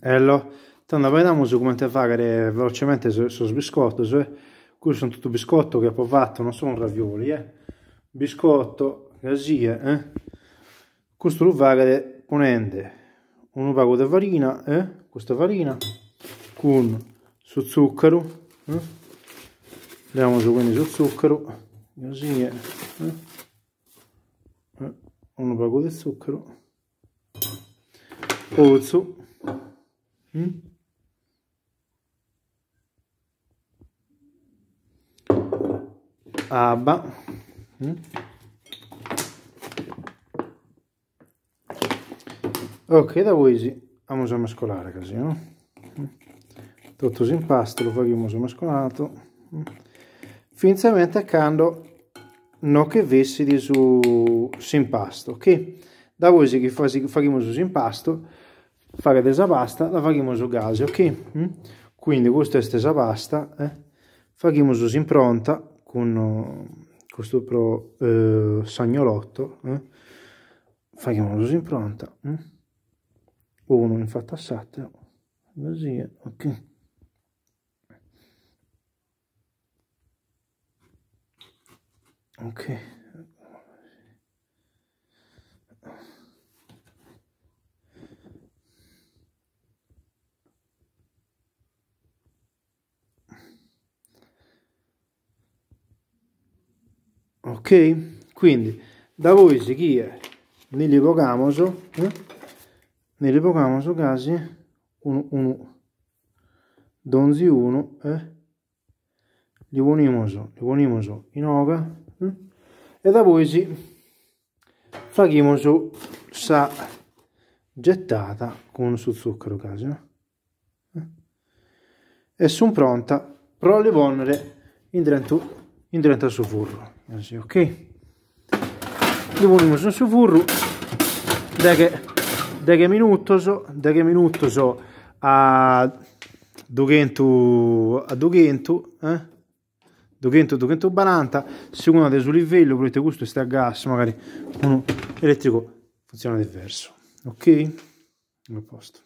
Ello, tanto vediamo su come fare velocemente sul biscotto, su, eh. qui sono tutto biscotto che ho fatto, non sono ravioli, eh. biscotto, così, eh. questo lo fare ponendo un pago di farina, eh, questa farina, con su zucchero, eh. andiamo su quindi su zucchero, così, eh. eh un pago di zucchero, pozzo, Mm? Abba. Mm? Ok, da Wisi vamos a mescolare così, no? Mm? Tutto si impasto, lo facciamo mescolato. Mm? Finziamente accando no che vessi di su impasto, che da voi Wisi che facciamo su impasto fare della pasta la faremo su gas ok mm? quindi questa è stessa pasta eh? faremo su impronta con questo eh, pro eh, sagnolotto eh? faremo su impronta eh? Mm? uno infatti assatte così ok ok ok quindi da voi si chi chia nell'ipocamaso eh? nell'ipocamaso casi 1 1 donzi 1 eh? li ponimoso li ponimoso in oca eh? e da voi si facchimoso sa gettata con su zucchero casi eh? e sono pronta pro le vonnere in 31 indiretta al soffurro. così eh ok devolviamo sul suffurro da che da che minuto so da che minuto so a 200 a 200 eh 200 240 seconda del suo livello volete questo sta a gas magari uno elettrico funziona diverso ok a posto